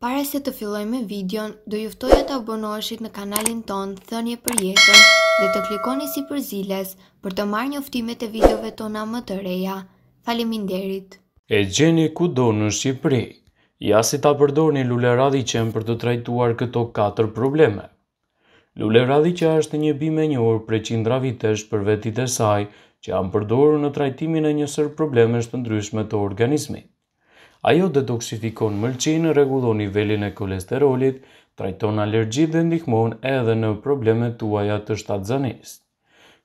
Pare se të filloj me videon, do e të abonoheshit në kanalin ton Thënje për jetën dhe të klikoni si për ziles për të marrë njoftimet e videove tona më të reja. Faleminderit. E gjeni ku do në Shqipëri. Ja si ta përdoni lule radhi qen për të trajtuar këto 4 probleme. Lule radhi që është një bime një orë pre qindra vitesh për vetit e saj që janë përdoru në trajtimin e njësër problemesh të ndryshme të organismit. Ajo detoksifikon mëlqinë, regullon nivelin e kolesterolit, trajton allergjit dhe ndihmon edhe në problemet të të shtatë zanis.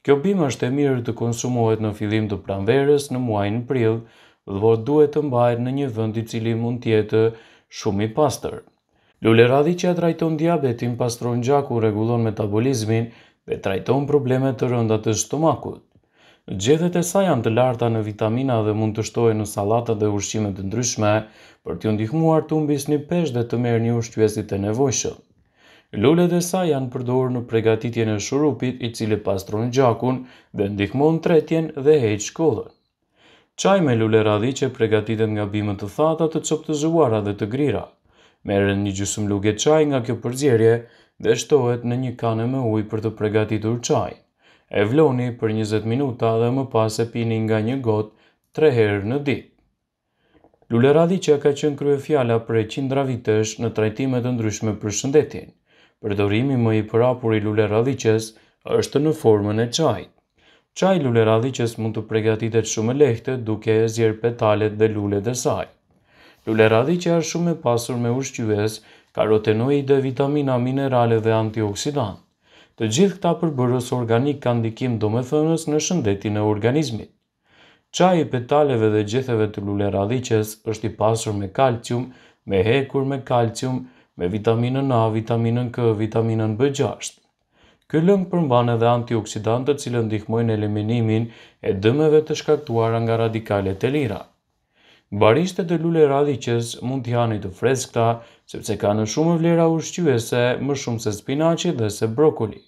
Kjo bimë është e mirë të konsumohet në fillim të pranverës në muajnë prill, dhe vërë duhet të mbajt në një vënd i cili mund tjetë shumë i pastër. Lule radhi që trajton diabetin, pastron gjaku, regullon metabolizmin dhe trajton problemet të rëndat të stomakut. Gjethet e saj janë të larta në vitamina dhe mund të shtoj në salata dhe ushqime të ndryshme për t'ju ndihmuar të mbis një pesh dhe të merë një ushqyesit e nevojshë. Lullet e saj janë përdorë në pregatitjen e shurupit i cili pastron gjakun dhe ndihmon tretjen dhe hejt shkollën. Qaj me lullet radhiqe pregatitet nga bimet të thata të qëpë të zhuara dhe të grira. Meren një gjusëm luge qaj nga kjo përgjerje dhe shtohet në një kane me uj për të pregatitur qajnë e vloni për 20 minuta dhe më pas e pini nga një gotë tre herë në ditë. Lule që ka qenë krye fjala për qindra vitesh në trajtimet të ndryshme për shëndetin. Përdorimi më i përhapur i Lule është në formën e çajit. Çaji Lule mund të përgatitet shumë lehtë duke e zier petalet dhe lulet e saj. Lule Radhiqe është shumë e pasur me ushqyes, dhe vitamina, minerale dhe antioksidant të gjithë këta përbërës organik kanë dikim do me thënës në shëndetin e organizmit. Qaj i petaleve dhe gjetheve të lule radhiches është i pasur me kalcium, me hekur me kalcium, me vitaminën A, vitaminën K, vitaminën B6. Këllën përmbane dhe antioksidantët cilë ndihmojnë eliminimin e dëmeve të shkaktuar nga radikale të lira. Bariste të lule radhiches mund të janë i të freskta, sepse ka në shumë vlera ushqyese më shumë se spinaci dhe se brokoli.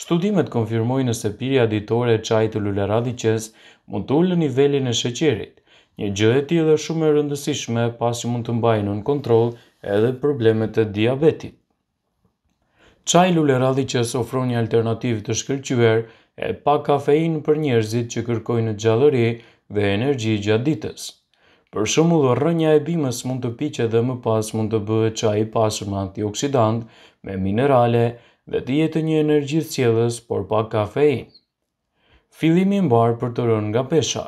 Studimet konfirmojnë se pirja ditore e çajit të luleradhit qes mund të ulë nivelin e sheqerit. Një gjë e tillë është shumë e rëndësishme pasi mund të mbajnë në kontroll edhe problemet e diabetit. Çaji luleradhit qes ofron një alternativë të shkëlqyer e pa kafein për njerëzit që kërkojnë gjallëri dhe energji gjatë ditës. Për shembull, rrënja e bimës mund të piqet dhe më pas mund të bëhet çaj i pasur me antioksidant, me minerale, dhe të jetë një energji cilës, por pa kafein. Filimi mbarë për të rënë nga pesha.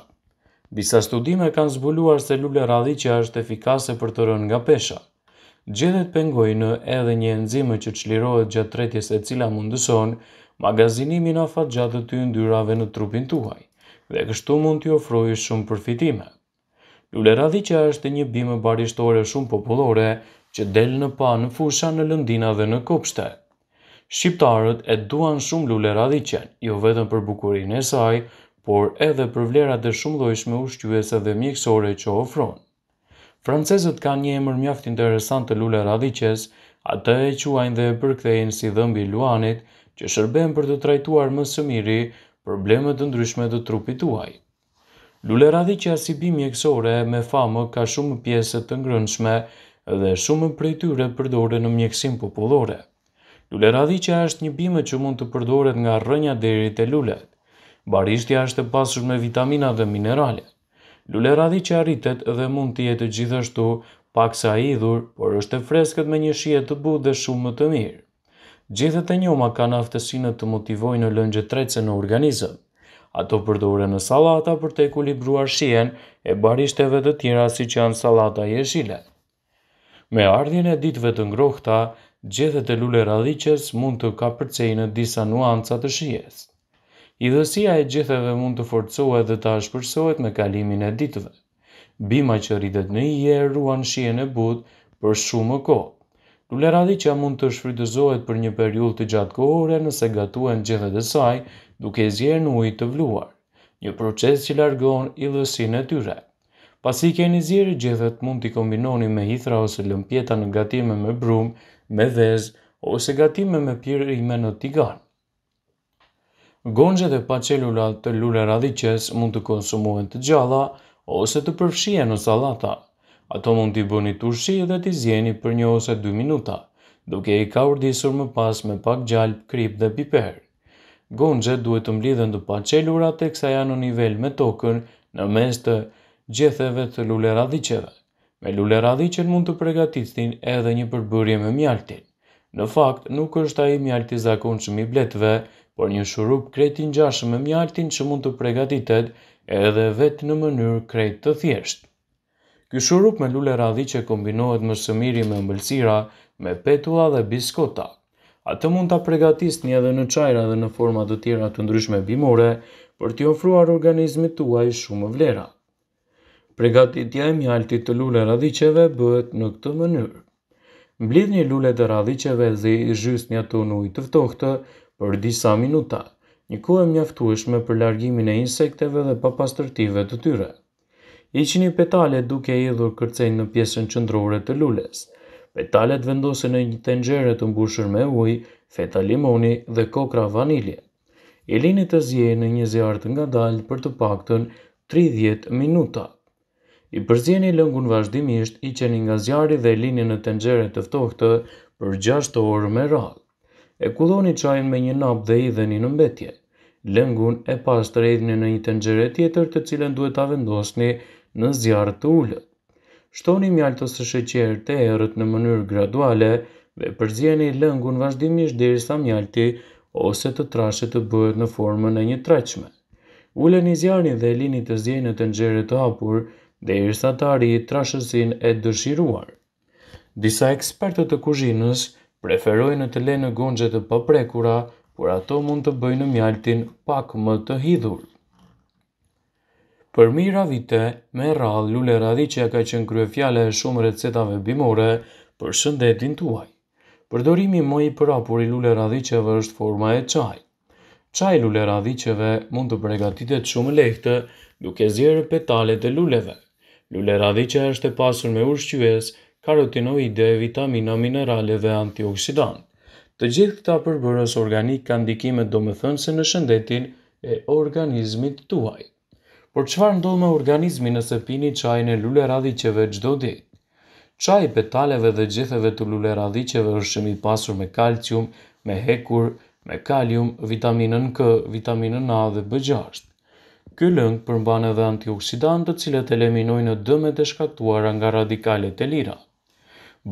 Disa studime kanë zbuluar se lule radhi që është efikase për të rënë nga pesha. Gjedet pengoj në edhe një enzime që qlirohet gjatë tretjes e cila mundëson, magazinimin a fat gjatë të yndyrave në trupin tuaj, dhe kështu mund t'i ofroj shumë përfitime. Lule radhi që është një bimë barishtore shumë populore që del në pa në fusha në lëndina dhe në kopshtet. Shqiptarët e duan shumë lule radhiqen, jo vetëm për bukurin e saj, por edhe për vlerat e shumë dojshme ushqyese dhe mjekësore që ofron. Francezët ka një emër mjaft interesant të lule radhiqes, atë e quajnë dhe e përkthejnë si dhëmbi luanit, që shërben për të trajtuar më së miri problemet të ndryshme të trupit tuaj. Lule radhiqes si bimi mjekësore me famë ka shumë pjesët të ngrënshme dhe shumë prej tyre përdore në mjekësim popullore. Lule radhiqja është një bime që mund të përdoret nga rënja deri te lullet. Barishtja është e pasur me vitamina dhe minerale. Lule radhiqja rritet dhe mund të jetë gjithashtu pak sa idhur, por është e freskët me një shije të butë dhe shumë më të mirë. Gjithet e njoma kanë aftësinë të motivojnë në lëngje trece në organizëm. Ato përdore në salata për të ekulibruar shien e barishteve të tjera si që janë salata jeshile. Me ardhjën e ditve të ngrohta, gjethet e lule radhiqes mund të ka përcej në disa nuancat të shijes. Idhësia e gjetheve mund të forcohet dhe të ashpërsohet me kalimin e ditëve. Bima që rritet në ije ruan shien e but për shumë kohë. Lule radhiqa mund të shfrytëzohet për një periull të gjatë kohore nëse gatuen gjethet e saj duke zjerë në ujtë të vluar, një proces që largon idhësin e tyre. Pas i keni zjerë gjethet mund t'i kombinoni me hithra ose lëmpjeta në gatime me brumë me dhez, ose gatime me pirime me në tigar. Gonjë dhe pa të lule radhiches mund të konsumohen të gjalla, ose të përfshien në salata. Ato mund t'i bëni të urshi dhe t'i zjeni për një ose 2 minuta, duke i ka urdisur më pas me pak gjalp, krip dhe piper. Gonjë duhet të mblidhen të pa qelulat e kësa janë në nivel me tokën në mes të gjetheve të lule radhicheve me lule radhi që në mund të pregatistin edhe një përbërje me mjaltin. Në fakt, nuk është a i mjalti zakon që i bletve, por një shurup kretin gjashë me mjaltin që mund të pregatitet edhe vetë në mënyrë kret të thjesht. Ky shurup me lule radhi që kombinohet më shëmiri me mbëlsira, me petua dhe biskota. A të mund të pregatistin edhe në qajra dhe në format të tjera të ndryshme bimore, për t'i ofruar organizmit tuaj shumë vlerat. Pregatitja e mjaltit të lule radhiqeve bëhet në këtë mënyrë. Mblidh një lule të radhiqeve dhe i zhys një ton ujë të vtohtë për disa minuta, një kohë mjaftueshme për largimin e insekteve dhe papastërtive të tyre. Hiqni petalet duke i hedhur kërcejnë në pjesën qendrore të lules. Petalet vendosen në një tenxhere të mbushur me ujë, feta limoni dhe kokra vanilje. I lini të zjejë në një zjartë nga ngadalë për të paktën 30 minuta i përzjeni lëngun vazhdimisht i qeni nga zjarri dhe linjën në tengjere të ftohtë për 6 orë me radhë. E kulloni qajnë me një nap dhe i dhe në mbetje. Lëngun e pas të rejdhni në një tengjere tjetër të cilën duhet të vendosni në zjarë të ullët. Shtoni mjalë të së sheqerë të erët në mënyrë graduale dhe përzjeni lëngun vazhdimisht dhe sa mjalti ose të trashe të bëhet në formën e një treqme. Ullën i zjarën dhe linit të zjenë të nxere të hapur, dhe i rrëta të arri trashësin e dëshiruar. Disa ekspertët të kuzhinës preferojnë të le në gongjët të paprekura, por ato mund të bëjnë mjaltin pak më të hidhur. Për mira vite, me rrallë, Lule Radhicja ka qenë kryefjale e shumë recetave bimore për shëndetin tuaj. Përdorimi më i përapur i Lule Radhicjeve është forma e qaj. Qaj Lule Radhicjeve mund të pregatitet shumë lehte duke zjerë petalet e luleve. Lule është e pasur me ushqyves, karotinoide, vitamina, minerale dhe antioksidant. Të gjithë këta përbërës organik kanë dikimet do më thënë se në shëndetin e organizmit tuaj. Por qëfar ndodhë me organizmi nëse pini qaj në lule radhiqeve gjdo ditë? Qaj petaleve dhe gjitheve të lule radhiqeve është shëmi pasur me kalcium, me hekur, me kalium, vitaminën K, vitaminën A dhe B6. Ky lëng përmban edhe antioksidantë të cilët eliminojnë dëmet e shkaktuara nga radikalet e lira.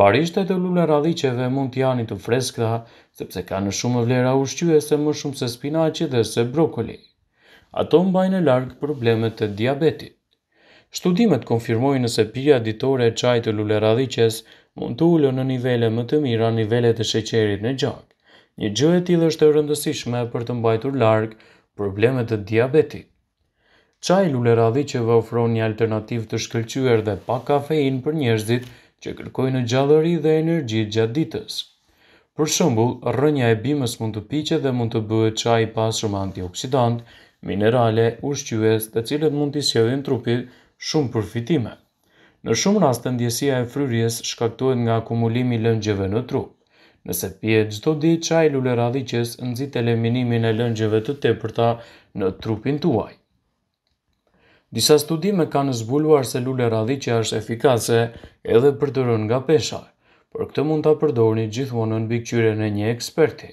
Barishtet e lule radhiqeve mund të janë të freskëta sepse kanë shumë vlera ushqyese më shumë se spinaqi dhe se brokoli. Ato mbajnë larg problemet e diabetit. Studimet konfirmojnë se pija ditore e çajit të lule radhiqes mund të ulë në nivele më të mira nivelet e sheqerit në gjak. Një gjë e tillë është e rëndësishme për të mbajtur larg problemet e diabetit. Çaj luleradhi që vë ofron një alternativë të shkëlqyer dhe pa kafein për njerëzit që kërkojnë gjallëri dhe energji gjatë ditës. Për shembull, rrënja e bimës mund të piqe dhe mund të bëhet çaj i pasur me antioksidant, minerale, ushqyës të cilët mund të sjellin trupit shumë përfitime. Në shumë raste ndjesia e fryrjes shkaktohet nga akumulimi i lëngjeve në trup, Nëse pihet çdo ditë çaj luleradhiqës, nxit eliminimin e lëngjeve të tepërta në trupin tuaj. Disa studime kanë zbuluar se lule radhi që është efikase edhe për të rënë nga pesha, për këtë mund të përdorni gjithmonë në bikqyre në një eksperti.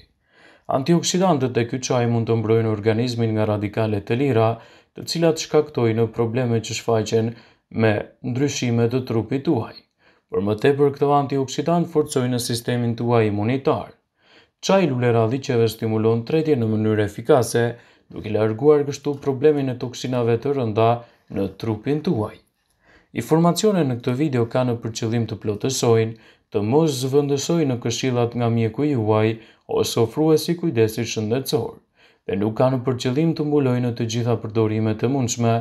Antioksidantët e kyçaj mund të mbrojnë organizmin nga radikale të lira, të cilat shkaktojnë probleme që shfaqen me ndryshime të trupit tuaj. Për më tepër këto antioksidant forcojnë në sistemin tuaj imunitar. Çaji lule e stimulon tretjen në mënyrë efikase, duke larguar kështu problemin e toksinave të rënda në trupin të uaj. Informacione në këtë video ka në përqëllim të plotësojnë, të mos zëvëndësojnë në këshillat nga mjeku i uaj, ose ofru e si kujdesi shëndetësor, dhe nuk ka në përqëllim të mbulojnë në të gjitha përdorimet të mundshme,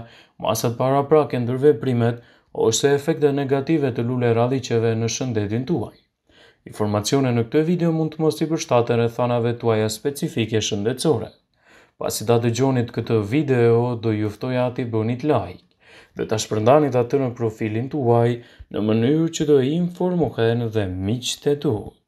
masat para prake ndërve primet, ose efekte negative të lule radiceve në shëndetin të uaj. Informacione në këtë video mund të mos i përshtate në thanave të uaja specifike shëndetësore. Pas i da dë gjonit këtë video, do juftoj ati bënit like dhe ta shpërndanit atë në profilin të uaj në mënyrë që do informohen dhe miqtë të duhet.